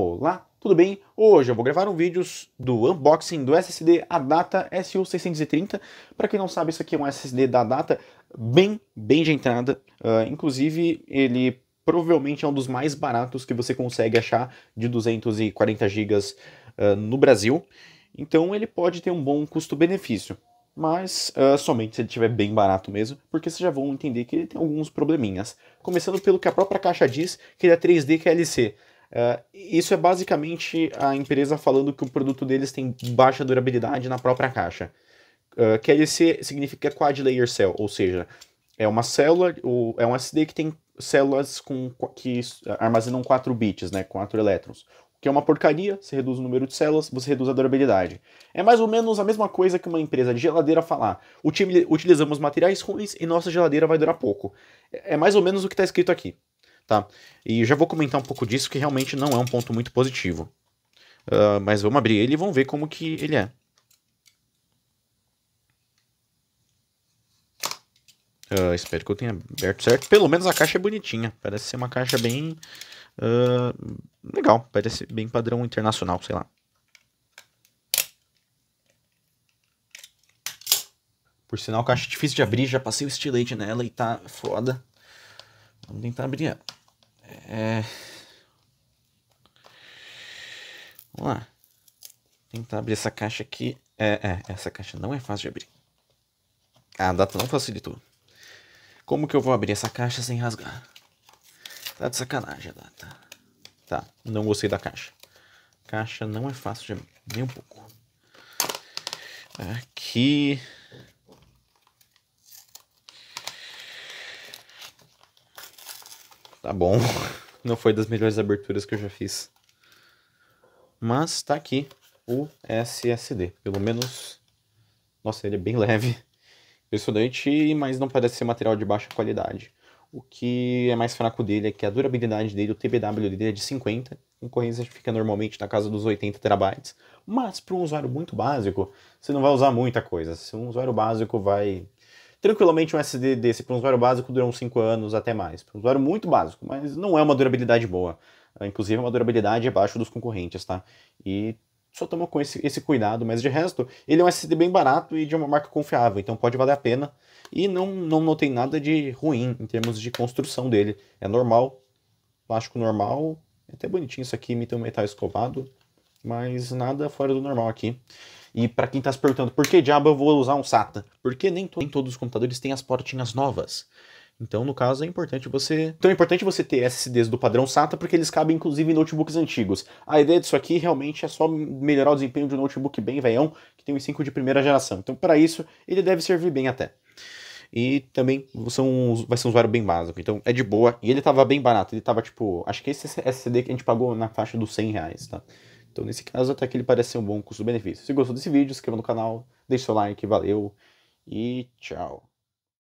Olá, tudo bem? Hoje eu vou gravar um vídeo do unboxing do SSD Adata SU630. Para quem não sabe, isso aqui é um SSD da Adata bem, bem de entrada. Uh, inclusive, ele provavelmente é um dos mais baratos que você consegue achar de 240 GB uh, no Brasil. Então ele pode ter um bom custo-benefício. Mas uh, somente se ele estiver bem barato mesmo, porque vocês já vão entender que ele tem alguns probleminhas. Começando pelo que a própria caixa diz, que ele é 3D QLC. Uh, isso é basicamente a empresa falando que o produto deles tem baixa durabilidade na própria caixa. Uh, é, QLC significa Quad Layer Cell, ou seja, é uma célula, o, é um SD que tem células com, que armazenam 4 bits, né, 4 elétrons. O que é uma porcaria, você reduz o número de células, você reduz a durabilidade. É mais ou menos a mesma coisa que uma empresa de geladeira falar: utilizamos materiais ruins e nossa geladeira vai durar pouco. É, é mais ou menos o que está escrito aqui tá? E já vou comentar um pouco disso, que realmente não é um ponto muito positivo. Uh, mas vamos abrir ele e vamos ver como que ele é. Uh, espero que eu tenha aberto certo. Pelo menos a caixa é bonitinha. Parece ser uma caixa bem... Uh, legal. Parece bem padrão internacional, sei lá. Por sinal, caixa é difícil de abrir. Já passei o estilete nela e tá foda. Vamos tentar abrir ela. É... Vamos lá. Tentar abrir essa caixa aqui. É, é, essa caixa não é fácil de abrir. A data não facilitou. Como que eu vou abrir essa caixa sem rasgar? Tá de sacanagem a data. Tá, não gostei da caixa. Caixa não é fácil de abrir, nem um pouco. Aqui. Tá bom. Não foi das melhores aberturas que eu já fiz. Mas tá aqui o SSD. Pelo menos. Nossa, ele é bem leve. Impressionante, mas não parece ser material de baixa qualidade. O que é mais fraco dele é que a durabilidade dele, o TBW dele é de 50, em correntes fica normalmente na casa dos 80 terabytes. Mas para um usuário muito básico, você não vai usar muita coisa. Se um usuário básico vai Tranquilamente um SSD desse para um usuário básico dura uns 5 anos até mais. Para um usuário muito básico, mas não é uma durabilidade boa. Ah, inclusive é uma durabilidade abaixo dos concorrentes, tá? E só toma com esse, esse cuidado, mas de resto, ele é um SSD bem barato e de uma marca confiável, então pode valer a pena. E não, não notei nada de ruim em termos de construção dele. É normal, plástico normal, é até bonitinho isso aqui, imita um metal escovado, mas nada fora do normal aqui. E para quem está se perguntando por que diabo eu vou usar um SATA? Porque nem, to nem todos os computadores têm as portinhas novas. Então, no caso, é importante você. Então é importante você ter SSDs do padrão SATA, porque eles cabem inclusive em notebooks antigos. A ideia disso aqui realmente é só melhorar o desempenho de um notebook bem veião, que tem um i5 de primeira geração. Então, para isso, ele deve servir bem até. E também são, vai ser um usuário bem básico, então é de boa. E ele tava bem barato, ele tava tipo. Acho que esse SSD que a gente pagou na faixa dos 100 reais, tá? Então, nesse caso, até que ele parece ser um bom custo-benefício. Se gostou desse vídeo, se inscreva no canal, deixe seu like, valeu e tchau.